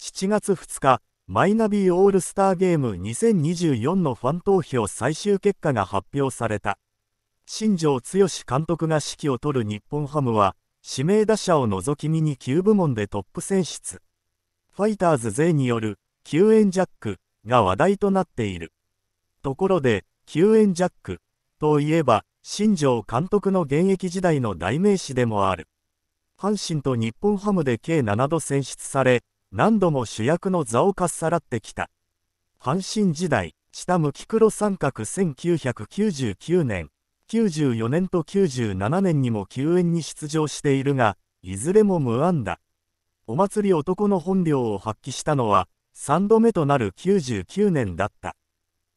7月2日、マイナビオールスターゲーム2024のファン投票最終結果が発表された。新庄剛志監督が指揮を執る日本ハムは、指名打者を除きに9部門でトップ選出。ファイターズ勢による9円ジャックが話題となっている。ところで、9円ジャックといえば、新庄監督の現役時代の代名詞でもある。阪神と日本ハムで計7度選出され、何度も主役の座をかっさらってきた。阪神時代、下向き黒三角1999年、94年と97年にも救援に出場しているが、いずれも無安打。お祭り男の本領を発揮したのは、3度目となる99年だった。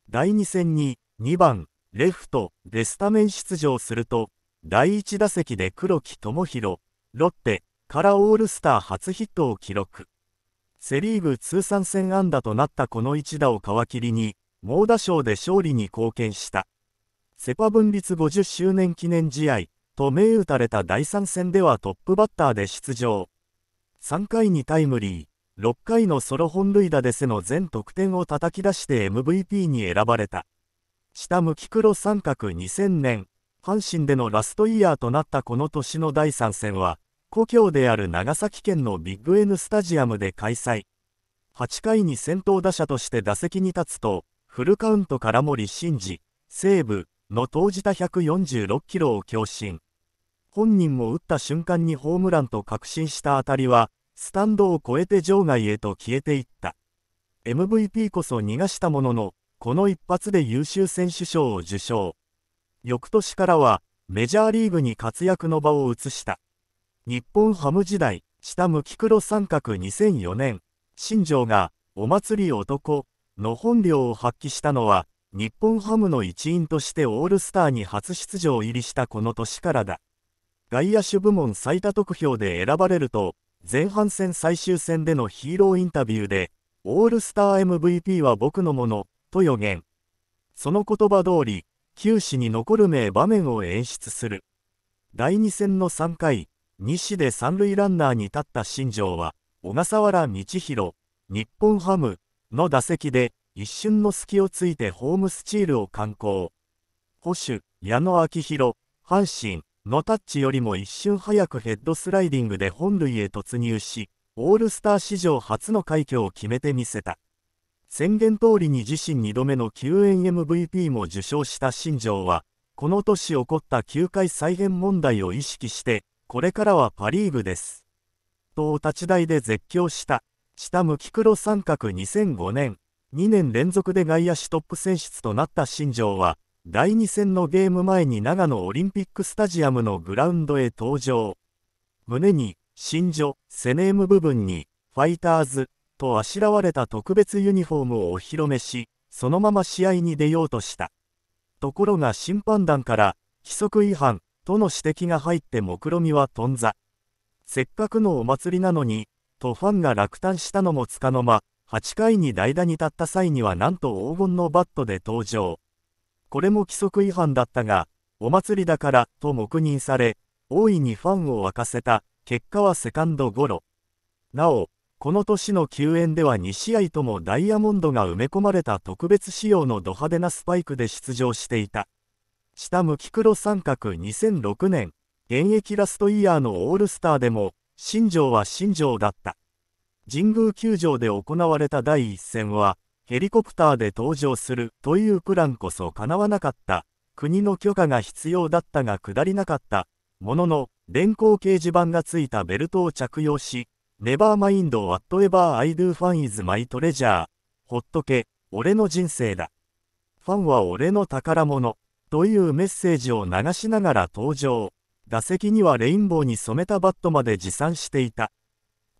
第2戦に2番、レフト、でスタメン出場すると、第1打席で黒木智弘、ロッテからオールスター初ヒットを記録。セ・リーグ通算戦安打となったこの一打を皮切りに猛打賞で勝利に貢献したセ・パ分立50周年記念試合と銘打たれた第3戦ではトップバッターで出場3回にタイムリー6回のソロ本塁打で背の全得点を叩き出して MVP に選ばれた下向き黒三角2000年阪神でのラストイヤーとなったこの年の第3戦は故郷である長崎県のビッグ N スタジアムで開催8回に先頭打者として打席に立つとフルカウントから森真二、西武の投じた146キロを強振本人も打った瞬間にホームランと確信した当たりはスタンドを越えて場外へと消えていった MVP こそ逃がしたもののこの一発で優秀選手賞を受賞翌年からはメジャーリーグに活躍の場を移した日本ハム時代、下向き黒三角2004年、新庄が、お祭り男、の本領を発揮したのは、日本ハムの一員としてオールスターに初出場入りしたこの年からだ。外野手部門最多得票で選ばれると、前半戦最終戦でのヒーローインタビューで、オールスター MVP は僕のもの、と予言。その言葉通り、球史に残る名場面を演出する。第2戦の3回、西で三塁ランナーに立った新庄は、小笠原道弘、日本ハムの打席で、一瞬の隙をついてホームスチールを敢行。保守、矢野昭弘、阪神のタッチよりも一瞬早くヘッドスライディングで本塁へ突入し、オールスター史上初の快挙を決めてみせた。宣言通りに自身2度目の救援 MVP も受賞した新庄は、この年起こった球界再編問題を意識して、これからはパ・リーグです。とお立ち台で絶叫した、下向き黒三角2005年、2年連続で外野手トップ選出となった新庄は、第2戦のゲーム前に長野オリンピックスタジアムのグラウンドへ登場。胸に、新庄、セネーム部分に、ファイターズ、とあしらわれた特別ユニフォームをお披露目し、そのまま試合に出ようとした。ところが審判団から、規則違反、との指摘が入って目論みは頓挫。せっかくのお祭りなのに、とファンが落胆したのもつかの間、8回に代打に立った際にはなんと黄金のバットで登場。これも規則違反だったが、お祭りだからと黙認され、大いにファンを沸かせた、結果はセカンドゴロ。なお、この年の救援では2試合ともダイヤモンドが埋め込まれた特別仕様のド派手なスパイクで出場していた。下向き黒三角2006年、現役ラストイヤーのオールスターでも、新庄は新庄だった。神宮球場で行われた第一戦は、ヘリコプターで登場するというプランこそ叶わなかった。国の許可が必要だったが下りなかった。ものの、電光掲示板がついたベルトを着用し、ネバーマインド whatever I do fan is my treasure。ほっとけ、俺の人生だ。ファンは俺の宝物。というメッセージを流しながら登場。打席にはレインボーに染めたバットまで持参していた。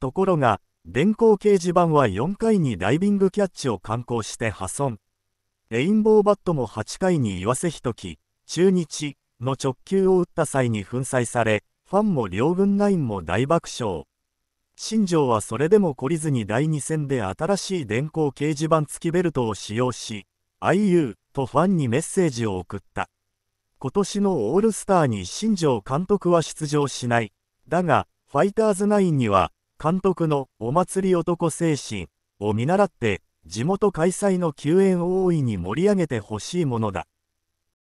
ところが、電光掲示板は4回にダイビングキャッチを敢行して破損。レインボーバットも8回に岩瀬ひとき、中日の直球を打った際に粉砕され、ファンも両軍ナインも大爆笑。新庄はそれでも懲りずに第2戦で新しい電光掲示板付きベルトを使用し、IU とファンにメッセージを送った。今年のオールスターに新庄監督は出場しない。だが、ファイターズナインには、監督のお祭り男精神を見習って、地元開催の救援を大いに盛り上げてほしいものだ。